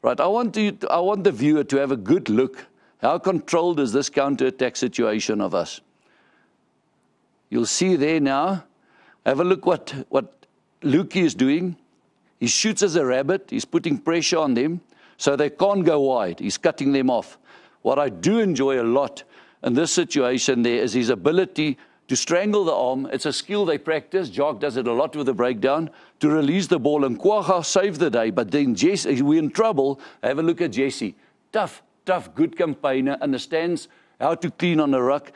Right, I want, to, I want the viewer to have a good look. How controlled is this counterattack situation of us? You'll see there now. Have a look what, what Luke is doing. He shoots as a rabbit. He's putting pressure on them so they can't go wide. He's cutting them off. What I do enjoy a lot in this situation there is his ability to strangle the arm. It's a skill they practice. Jock does it a lot with the breakdown to release the ball. And Kwaha saves the day, but then Jesse, we're in trouble. Have a look at Jesse. Tough, tough, good campaigner, understands how to clean on a ruck.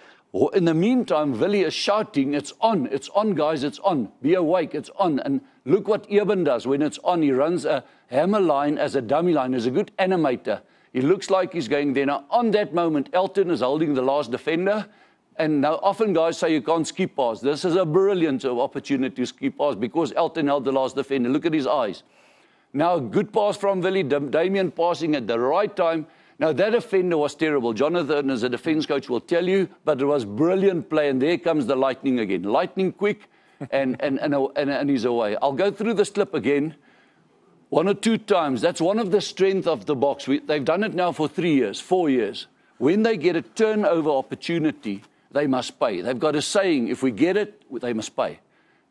In the meantime, Willie is shouting, It's on, it's on, guys, it's on. Be awake, it's on. And look what Eben does when it's on. He runs a hammer line as a dummy line, as a good animator. He looks like he's going there. Now, on that moment, Elton is holding the last defender. And now often guys say you can't skip past. This is a brilliant opportunity to skip past because Elton held the last defender. Look at his eyes. Now, good pass from Willie. Damien passing at the right time. Now, that defender was terrible. Jonathan, as a defense coach, will tell you, but it was brilliant play. And there comes the lightning again. Lightning quick, and, and, and, and, and he's away. I'll go through the slip again one or two times. That's one of the strength of the box. We, they've done it now for three years, four years. When they get a turnover opportunity, they must pay. They've got a saying, if we get it, they must pay.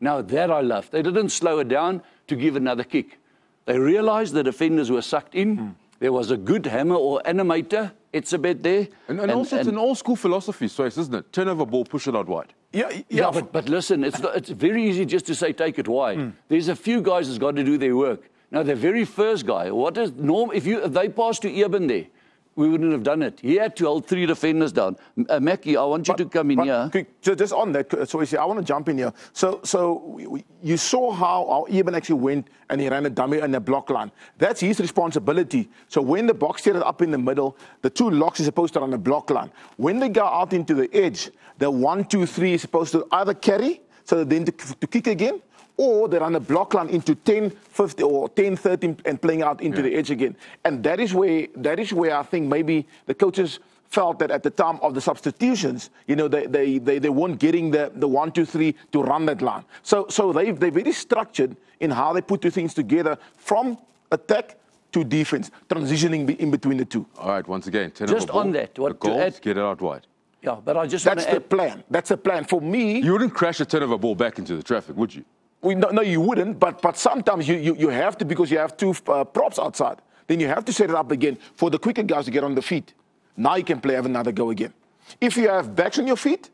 Now, that I love. They didn't slow it down to give another kick. They realized the defenders were sucked in. Mm. There was a good hammer or animator. It's a bit there. And, and, and also, and, it's an old school philosophy, Swayze, isn't it? Turn over ball, push it out wide. Yeah, yeah. yeah but, but listen, it's, it's very easy just to say take it wide. Mm. There's a few guys that's got to do their work. Now, the very first guy, what is norm? If, you, if they pass to Eben there, we wouldn't have done it. He had to hold three defenders down. Uh, Mackie, I want you but, to come in here. Quick, just on that, uh, so you see, I want to jump in here. So, so we, we, you saw how, our Eben actually went and he ran a dummy on a block line. That's his responsibility. So when the box is up in the middle, the two locks are supposed to run a block line. When they go out into the edge, the one, two, three is supposed to either carry, so then to, to kick again, or they run a block line into 10, 50 or 10, 30 and playing out into yeah. the edge again. And that is where that is where I think maybe the coaches felt that at the time of the substitutions, you know, they, they, they, they weren't getting the, the one, two, three to run that line. So, so they, they're very structured in how they put two things together from attack to defense, transitioning in between the two. All right, once again, just on that, what goals, add, get it out wide. Yeah, but I just that's the add, plan. That's the plan for me. You wouldn't crash a turnover ball back into the traffic, would you? We, no, no, you wouldn't, but, but sometimes you, you, you have to because you have two uh, props outside. Then you have to set it up again for the quicker guys to get on the feet. Now you can play have another go again. If you have backs on your feet,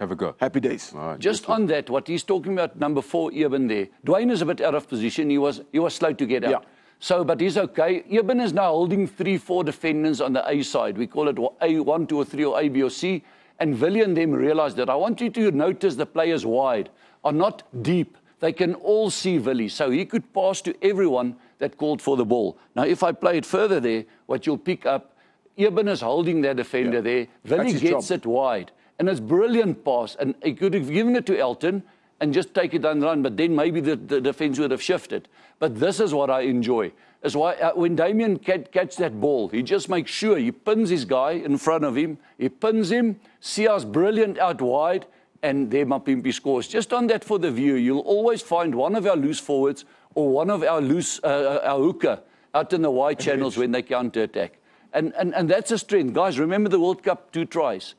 have a go. Happy days. Right, Just on that, what he's talking about, number four, Eben there. Dwayne is a bit out of position. He was he was slow to get out. Yeah. So, but he's okay. Eben is now holding three, four defenders on the A side. We call it A one, two, or three, or A, B, or C. And Villian them realized that. I want you to notice the players wide are not deep they can all see Willie. So he could pass to everyone that called for the ball. Now, if I play it further there, what you'll pick up, Eben is holding their defender yeah. there. Willie gets job. it wide. And it's brilliant pass. And he could have given it to Elton and just take it down the run, but then maybe the, the defence would have shifted. But this is what I enjoy. Is why uh, when Damien catch that ball, he just makes sure he pins his guy in front of him. He pins him. Sia's brilliant out wide and their might scores. Just on that for the view, you'll always find one of our loose forwards or one of our loose uh, uh our hooker out in the wide channels when they counter attack. And, and, and that's a strength. Guys, remember the World Cup two tries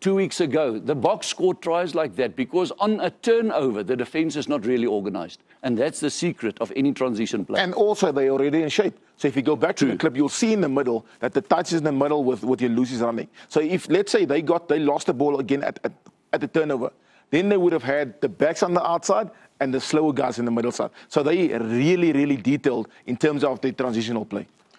two weeks ago. The box scored tries like that because on a turnover, the defence is not really organised. And that's the secret of any transition play. And also, they're already in shape. So if you go back True. to the clip, you'll see in the middle that the tights is in the middle with, with your loosies running. So if, let's say, they got they lost the ball again at, at at the turnover. Then they would have had the backs on the outside and the slower guys in the middle side. So they really, really detailed in terms of the transitional play.